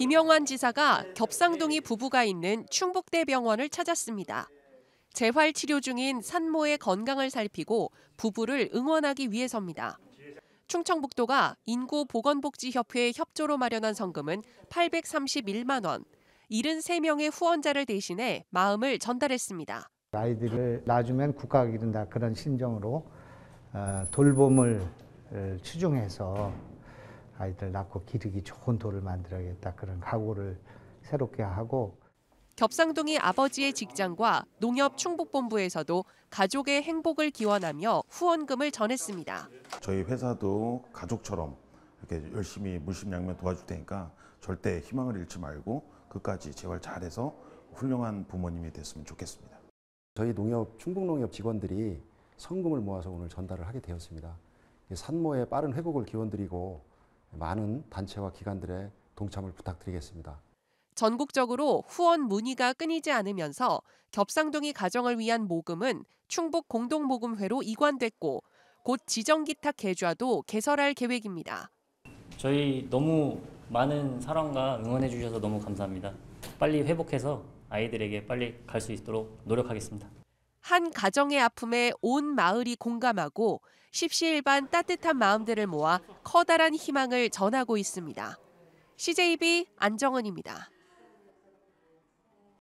김영환 지사가 겹상동이 부부가 있는 충북대병원을 찾았습니다. 재활 치료 중인 산모의 건강을 살피고 부부를 응원하기 위해서입니다. 충청북도가 인구보건복지협회의 협조로 마련한 성금은 831만 원. 73명의 후원자를 대신해 마음을 전달했습니다. 아이들을 낳아면 국가가 이룬다 그런 심정으로 어, 돌봄을 어, 추중해서 아이들 낳고 기르기 좋은 돌을 만들어야겠다 그런 각오를 새롭게 하고 겹상동이 아버지의 직장과 농협 충북본부에서도 가족의 행복을 기원하며 후원금을 전했습니다. 저희 회사도 가족처럼 이렇게 열심히 물심양면 도와줄 테니까 절대 희망을 잃지 말고 끝까지 재활 잘해서 훌륭한 부모님이 됐으면 좋겠습니다. 저희 농협 충북농협 직원들이 성금을 모아서 오늘 전달을 하게 되었습니다. 산모의 빠른 회복을 기원드리고 많은 단체와 기관들의 동참을 부탁드리겠습니다. 전국적으로 후원 문의가 끊이지 않으면서 겹상둥이 가정을 위한 모금은 충북 공동모금회로 이관됐고 곧 지정기탁 계좌도 개설할 계획입니다. 저희 너무 많은 사랑과 응원해 주셔서 너무 감사합니다. 빨리 회복해서 아이들에게 빨리 갈 수 있도록 노력하겠습니다. 한 가정의 아픔에 온 마을이 공감하고 십시일반 따뜻한 마음들을 모아 커다란 희망을 전하고 있습니다. CJB 안정은입니다.